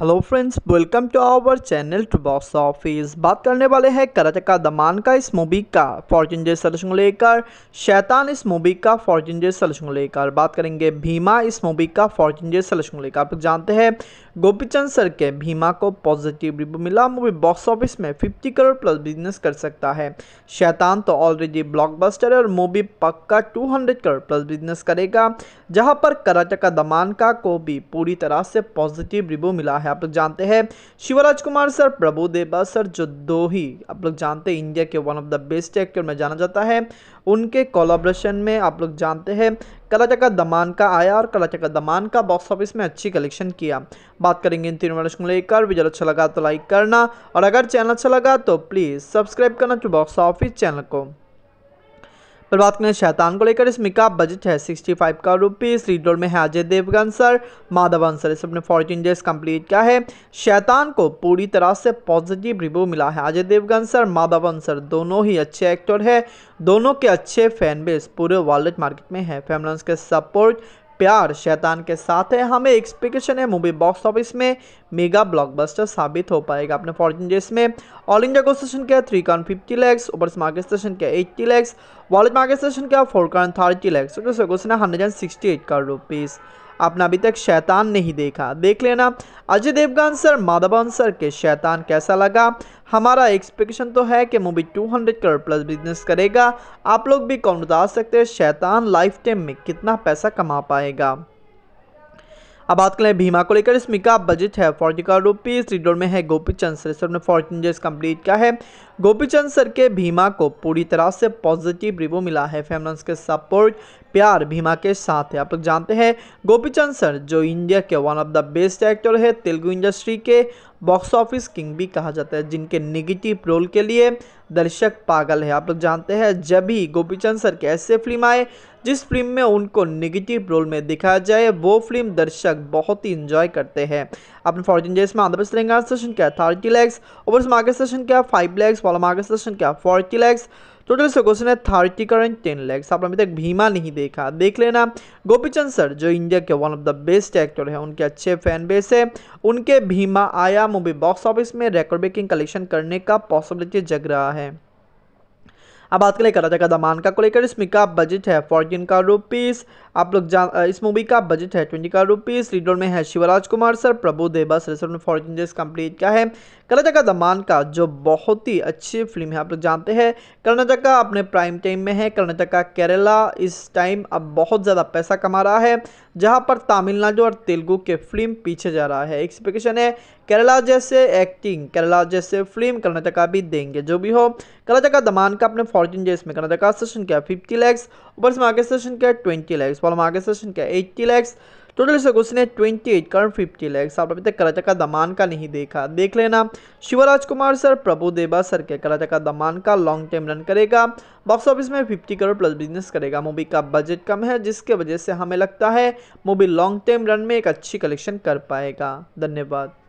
hello friends welcome to our channel to box office बात करने वाले हैं कराचका दमान का इस मूवी का फॉर्चून जे सलूशन को लेकर शैतान इस मूवी का फॉर्चून जे सलूशन को लेकर बात करेंगे भीमा इस मूवी का फॉर्चून जे सलूशन को लेकर आप जानते हैं गोपीचंद सर के भीमा को पॉजिटिव रिव्यू मिला मूवी बॉक्स ऑफिस में 50 करोड़ प्लस बिजनेस कर सकता है शैतान तो ऑलरेडी ब्लॉकबस्टर है और मूवी पक्का 200 करोड़ प्लस बिजनेस करेगा जहां पर कराटका दमानका को भी पूरी तरह से पॉजिटिव रिव्यू मिला है आप लोग जानते हैं शिवराज कुमार सर प्रभु देवा सर जो दो ही आप लोग जानते हैं इंडिया के one of the best actor में जाना जाता है उनके कोलाब्रेशन में आप लोग जानते हैं कलाचका दमान का आया और कलाचका दमान का बॉक्स ऑफिस में अच्छी कलेक्शन किया बात करेंगे इन तीनों वर्ष को लेकर वीडियो अच्छा लगा तो लाइक करना और अगर चैनल अच्छा लगा तो प्लीज़ सब्सक्राइब करना जो बॉक्स ऑफिस चैनल को पर बात करें शैतान को लेकर इसमें का बजट है 65 का रुपीज़ लीड में है अजय देवगन सर माधव सर इस अपने फोर्टीन डेज कंप्लीट किया है शैतान को पूरी तरह से पॉजिटिव रिव्यू मिला है अजय देवगन सर माधव सर दोनों ही अच्छे एक्टर है दोनों के अच्छे फैन बेस पूरे वर्ल्ड मार्केट में है फैमलन्स के सपोर्ट प्यार शैतान के साथ है हमें एक्सपेक्टेशन है मूवी बॉक्स ऑफिस में मेगा ब्लॉकबस्टर साबित हो पाएगा अपने फॉर्चून डेज में ऑल इंडिया को क्या है थ्री कॉन फिफ्टी लैक्स ओवर मार्केट क्या है एट्टी लैक्स वॉलेट मार्केट सेशन का फोर करंट थर्टी लैक्स दोस्तों क्वेश्चन है hundred and sixty eight crore rupees आपने अभी तक शैतान नहीं देखा देख लेना अजय देवगन सर माधवन सर के शैतान कैसा लगा हमारा एक्सपेक्टेशन तो है कि मूवी 200 करोड़ प्लस बिजनेस करेगा आप लोग भी कौन बता सकते हैं शैतान लाइफ टाइम में कितना पैसा कमा पाएगा अब बात करें भीमा को लेकर इसमें का बजट है फोर्टी करोड़ रुपीज़ रिडोर में है गोपी चंद सर ने फोर्टीन डेज कंप्लीट किया है गोपीचंद सर के भीमा को पूरी तरह से पॉजिटिव रिव्यू मिला है फैमिलस के सपोर्ट प्यार भीमा के साथ है आप लोग जानते हैं गोपीचंद सर जो इंडिया के one of the best actor है तेलुगु इंडस्ट्री के बॉक्स ऑफिस किंग भी कहा जाता है जिनके निगेटिव रोल के लिए दर्शक पागल है आप लोग जानते हैं जब भी गोपीचंद सर के ऐसे फिल्म आए जिस फिल्म में उनको निगेटिव रोल में दिखाया जाए वो फिल्म दर्शक बहुत ही इंजॉय करते हैं अपने फोर्टीन डेज में आंध्र प्रदेश तेलंगाना सेशन किया thirty lakhs over market session किया फाइव लैक्स वाला मार्केट सेशन किया फोर्टी लैक्स टोटल से क्वेश्चन है थर्टी करेंट टेन लैक्स आपने अभी तक भीमा नहीं देखा देख लेना गोपीचंद सर जो इंडिया के one of the best actor है उनके अच्छे फैन बेस है उनके भीमा आया मूवी बॉक्स ऑफिस में रेकॉर्ड ब्रेकिंग कलेक्शन करने का पॉसिबिलिटी जग रहा है अब बात करें कराचा का दमान का को लेकर इसमें का बजट है फोर्टीन का रुपीज़ आप लोग जान इस मूवी का बजट है twenty crore rupees lead role में है शिवराज कुमार सर प्रभु देवा सर में फॉरन डेज कंप्लीट क्या है कर्नाटका दमान का जो बहुत ही अच्छी फिल्म है आप लोग जानते हैं कर्नाटका अपने प्राइम टाइम में है कर्नाटका केरला इस टाइम अब बहुत ज़्यादा पैसा कमा रहा है जहाँ पर तमिलनाडु और तेलुगु के फिल्म पीछे जा रहा है एक्सपेक्टेशन है केरला जैसे एक्टिंग केरला जैसे फिल्म कर्नाटका भी देंगे जो भी हो कर्नाटका दमान का अपने फॉर्चून डेज में कर्नाटका सेशन किया फिफ्टी लैक्स ऊपर से मार्केट सेशन किया ट्वेंटी लैक्स फॉलो आगे सेशन क्या एट्टी लैक्स टोटल से क्वेश्चन है ट्वेंटी एट करंट फिफ्टी लैक्स आप अभी तक कराचा का दमान का नहीं देखा देख लेना शिवराज कुमार सर प्रभु देवा सर के कराचा का दमान का लॉन्ग टर्म रन करेगा बॉक्स ऑफिस में 50 करोड़ प्लस बिजनेस करेगा मूवी का बजट कम है जिसके वजह से हमें लगता है मूवी लॉन्ग टर्म रन में एक अच्छी कलेक्शन कर पाएगा धन्यवाद